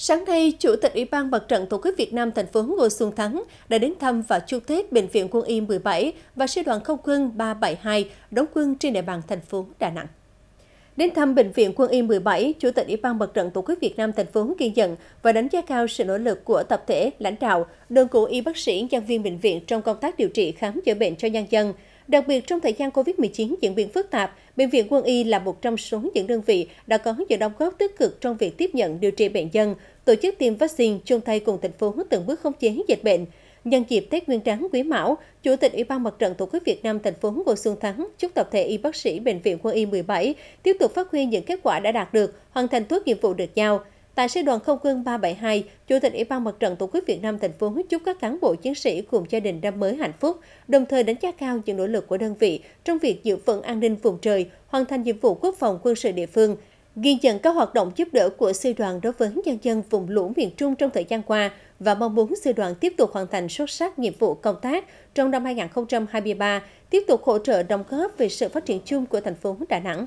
Sáng nay, Chủ tịch Ủy ban Mặt trận Tổ quốc Việt Nam thành phố Ngô Xuân Thắng đã đến thăm và chúc Tết Bệnh viện Quân y 17 và Sư đoàn Không quân 372 đóng quân trên địa bàn thành phố Đà Nẵng. Đến thăm Bệnh viện Quân y 17, Chủ tịch Ủy ban Mặt trận Tổ quốc Việt Nam thành phố ghi nhận và đánh giá cao sự nỗ lực của tập thể, lãnh đạo, đơn ngũ y bác sĩ, nhân viên bệnh viện trong công tác điều trị khám chữa bệnh cho nhân dân – Đặc biệt trong thời gian COVID-19 diễn biến phức tạp, Bệnh viện Quân y là một trong số những đơn vị đã có những đóng góp tích cực trong việc tiếp nhận điều trị bệnh dân, tổ chức tiêm vaccine chung tay cùng thành phố từng bước khống chế dịch bệnh. Nhân dịp Tết Nguyên đán Quý Mão, Chủ tịch Ủy ban Mặt trận Tổ quốc Việt Nam thành phố Ngô Xuân Thắng chúc tập thể y bác sĩ Bệnh viện Quân y 17 tiếp tục phát huy những kết quả đã đạt được, hoàn thành tốt nhiệm vụ được giao – Tại Sư đoàn Không quân 372, Chủ tịch Ủy ban Mặt trận Tổ quốc Việt Nam thành phố chúc các cán bộ chiến sĩ cùng gia đình năm mới hạnh phúc, đồng thời đánh giá cao những nỗ lực của đơn vị trong việc giữ vững an ninh vùng trời, hoàn thành nhiệm vụ quốc phòng quân sự địa phương, ghi nhận các hoạt động giúp đỡ của sư đoàn đối với nhân dân vùng lũ miền Trung trong thời gian qua và mong muốn sư đoàn tiếp tục hoàn thành xuất sắc nhiệm vụ công tác trong năm 2023, tiếp tục hỗ trợ đồng góp về sự phát triển chung của thành phố Đà Nẵng.